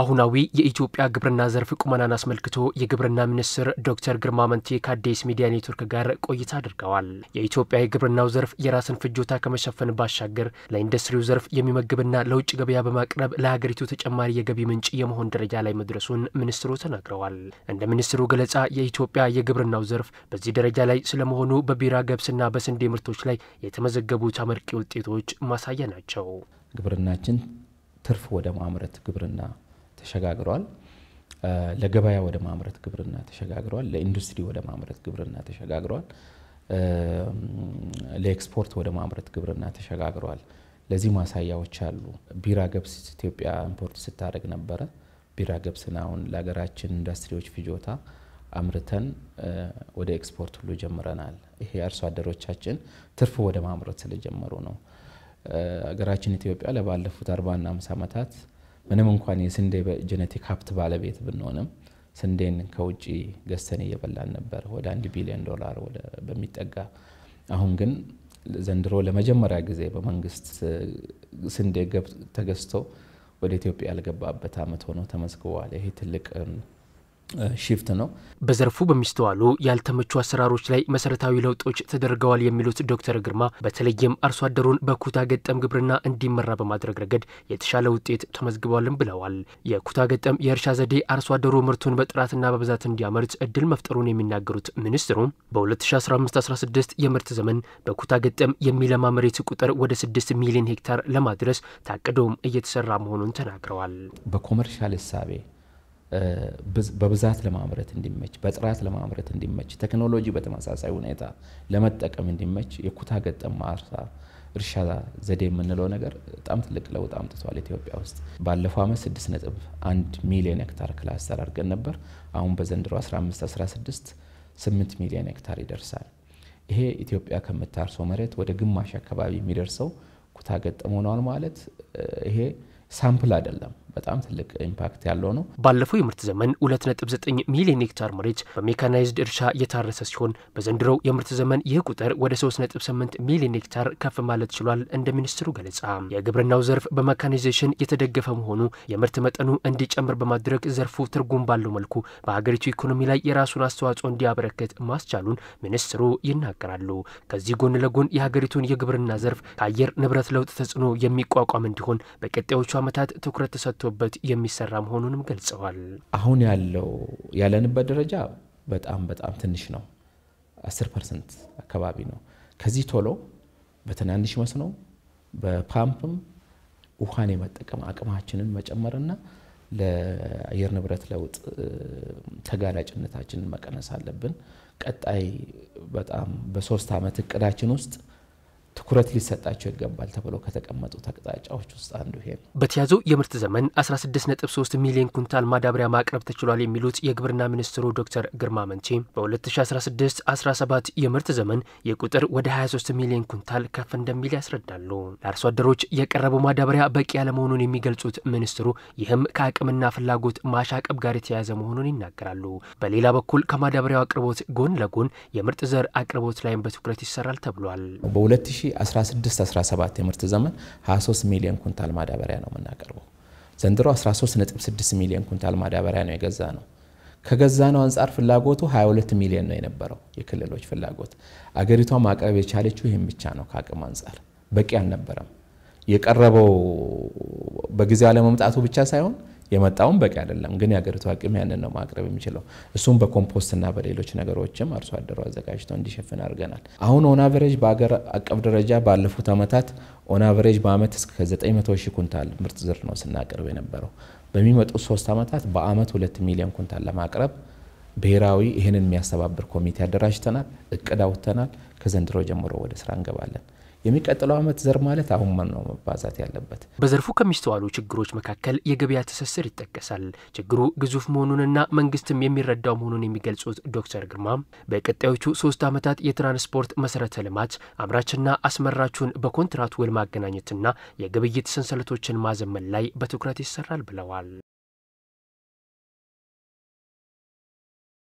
አሁናዊ የኢትዮጵያ ግብርና ዘርፍ ቁመናን አስመልክቶ የግብርና ሚኒስትር ዶክተር ግርማ መንቴ ከአዲስ ሚዲያ ኔትወርክ ጋር ቆይታ አድርገዋል። የኢትዮጵያ የግብርናው ዘርፍ የራስን ፍጆታ ከመሸፈን ባሻገር ለኢንዱስትሪው ዘርፍ የሚመግብና ለውጭ ገበያ በማቅረብ ለሀገሪቱ ተጨማሪ የገቢ ምንጭ የመሆን ደረጃ ላይ መድረሱን ሚኒስትሩ ተናግረዋል። እንደ ሚኒስትሩ ገለጻ የኢትዮጵያ የግብርናው ዘርፍ በዚህ ደረጃ ላይ ስለመሆኑ በቢራ ገብስና በስንዴ ምርቶች ላይ የተመዘገቡት አመርቂ ውጤቶች ማሳያ ናቸው። ግብርናችን ትርፍ ወደ ማምረት ግብርና ተሸጋግሯል። ለገበያ ወደ ማምረት ግብርና ተሸጋግሯል ለኢንዱስትሪ ወደ ማምረት ግብርና ተሸጋግሯል ለኤክስፖርት ወደ ማምረት ግብርና ተሸጋግሯል። ለዚህ ማሳያዎች አሉ። ቢራ ገብስ ኢትዮጵያ ኢምፖርት ስታደርግ ነበረ። ቢራ ገብስን አሁን ለሀገራችን ኢንዱስትሪዎች ፍጆታ አምርተን ወደ ኤክስፖርት ሁሉ ጀምረናል። ይሄ አርሶ አደሮቻችን ትርፍ ወደ ማምረት ስለጀመሩ ነው። ሀገራችን ኢትዮጵያ ለባለፉት አርባና አምስት ዓመታት ምንም እንኳን የስንዴ ጄኔቲክ ሀብት ባለቤት ብንሆንም ስንዴን ከውጭ ገዝተን እየበላን ነበር ወደ አንድ ቢሊዮን ዶላር በሚጠጋ አሁን ግን ዘንድሮ ለመጀመሪያ ጊዜ በመንግስት ስንዴ ገብ ተገዝቶ ወደ ኢትዮጵያ ያልገባበት አመት ሆኖ ተመዝግቧል። ይሄ ትልቅ ሽፍት ነው። በዘርፉ በሚስተዋሉ ያልተመቹ አሰራሮች ላይ መሰረታዊ ለውጦች ተደርገዋል የሚሉት ዶክተር ግርማ በተለይም አርሶ አደሩን በኩታ ገጠም ግብርና እንዲመራ በማድረግ ረገድ የተሻለ ውጤት ተመዝግቧልም ብለዋል። የኩታ ገጠም የእርሻ ዘዴ አርሶ አደሩ ምርቱን በጥራትና በብዛት እንዲያመርት እድል መፍጠሩን የሚናገሩት ሚኒስትሩ በ2015/16 የምርት ዘመን በኩታ ገጠም የሚለማ መሬት ቁጥር ወደ 6 ሚሊዮን ሄክታር ለማድረስ ታቅዶም እየተሰራ መሆኑን ተናግረዋል። በኮመርሻል እሳቤ በብዛት ለማምረት እንዲመች፣ በጥራት ለማምረት እንዲመች፣ ቴክኖሎጂ በተመሳሳይ ሁኔታ ለመጠቀም እንዲመች የኩታ ገጠም ማርሳ እርሻ ዘዴ የምንለው ነገር በጣም ትልቅ ለውጥ አምጥቷል ኢትዮጵያ ውስጥ። ባለፈው ዓመት 6 ነጥብ 1 ሚሊዮን ሄክታር ክላስተር አድርገን ነበር። አሁን በዘንድሮ 15 16 8 ሚሊዮን ሄክታር ይደርሳል። ይሄ ኢትዮጵያ ከምታርሰው መሬት ወደ ግማሽ አካባቢ የሚደርሰው ኩታ ገጠም ሆኗል ማለት ይሄ ሳምፕል አይደለም። በጣም ትልቅ ኢምፓክት ያለው ነው። ባለፈው የምርት ዘመን 2.9 ሚሊዮን ሄክታር መሬት በሜካናይዝድ እርሻ የታረሰ ሲሆን በዘንድሮው የምርት ዘመን ይህ ቁጥር ወደ 3.8 ሚሊዮን ሄክታር ከፍ ማለት ችሏል። እንደ ሚኒስትሩ ገለጻ የግብርናው ዘርፍ በሜካናይዜሽን የተደገፈ መሆኑ የምርት መጠኑ እንዲጨምር በማድረግ ዘርፉ ትርጉም ባለው መልኩ በሀገሪቱ ኢኮኖሚ ላይ የራሱን አስተዋጽኦ እንዲያበረክት ማስቻሉን ሚኒስትሩ ይናገራሉ። ከዚህ ጎን ለጎን የሀገሪቱን የግብርና ዘርፍ ከአየር ንብረት ለውጥ ተጽዕኖ የሚቋቋም እንዲሆን በቀጣዮቹ ዓመታት ትኩረት ተሰጥቶ ተሰርቶበት የሚሰራ መሆኑንም ገልጸዋል። አሁን ያለው ያለንበት ደረጃ በጣም በጣም ትንሽ ነው። 10 ፐርሰንት አካባቢ ነው። ከዚህ ቶሎ በትናንሽ መስኖ በፓምፕም ውሃን የመጠቀም አቅማችንን መጨመርና ለአየር ንብረት ለውጥ ተጋላጭነታችንን መቀነስ አለብን። ቀጣይ በጣም በሶስት ዓመት እቅዳችን ውስጥ ትኩረት ሊሰጣቸው ይገባል ተብሎ ከተቀመጡት አቅጣጫዎች ውስጥ አንዱ ይሄ ነው። በተያዘው የምርት ዘመን 16.3 ሚሊዮን ኩንታል ማዳበሪያ ማቅረብ ተችሏል የሚሉት የግብርና ሚኒስትሩ ዶክተር ግርማ መንቼ በ2016/17 የምርት ዘመን የቁጥር ወደ 23 ሚሊዮን ኩንታል ከፍ እንደሚል ያስረዳሉ። ለአርሶ አደሮች የቀረበው ማዳበሪያ በቂ ያለመሆኑን የሚገልጹት ሚኒስትሩ ይህም ከአቅምና ፍላጎት ማሻቀብ ጋር የተያያዘ መሆኑን ይናገራሉ። በሌላ በኩል ከማዳበሪያው አቅርቦት ጎን ለጎን የምርጥ ዘር አቅርቦት ላይም በትኩረት ይሰራል ተብሏል። 2016-17 የምርት ዘመን 23 ሚሊዮን ኩንታል ማዳበሪያ ነው የምናቀርበው። ዘንድሮ 13.6 ሚሊዮን ኩንታል ማዳበሪያ ነው የገዛ ነው። ከገዛ ነው አንጻር ፍላጎቱ 22 ሚሊዮን ነው የነበረው የክልሎች ፍላጎት። አገሪቷ ማቅረብ የቻለችው ይህም ብቻ ነው። ከአቅም አንጻር በቂ አልነበረም። የቀረበው በጊዜ አለመምጣቱ ብቻ ሳይሆን የመጣውን በቂ አይደለም፣ ግን የሀገሪቱ አቅም ያንን ነው ማቅረብ የሚችለው። እሱም በኮምፖስትና በሌሎች ነገሮችም አርሶ አደሩ አዘጋጅተው እንዲሸፍን አድርገናል። አሁን ኦን አቨሬጅ በሀገር አቀፍ ደረጃ ባለፉት ዓመታት ኦን አቨሬጅ በአመት እስከ 900 ሺህ ኩንታል ምርጥ ዝር ነው ስናቀርብ የነበረው። በሚመጡት ሶስት ዓመታት በአመት ሁለት ሚሊዮን ኩንታል ለማቅረብ ብሔራዊ ይህንን የሚያስተባብር ኮሚቴ አደራጅተናል፣ እቅድ አውጥተናል። ከዘንድሮ ጀምሮ ወደ ስራ እንገባለን። የሚቀጥለው ዓመት ዘር ማለት አሁን ነው መባዛት ያለበት። በዘርፉ ከሚስተዋሉ ችግሮች መካከል የገበያ ትስስር ይጠቀሳል። ችግሩ ግዙፍ መሆኑንና መንግስትም የሚረዳው መሆኑን የሚገልጹት ዶክተር ግርማ በቀጣዮቹ ሶስት ዓመታት የትራንስፖርት መሰረተ ልማት አምራችና አስመራቹን በኮንትራት ውል ማገናኘትና የግብይት ሰንሰለቶችን ማዘመን ላይ በትኩረት ይሰራል ብለዋል።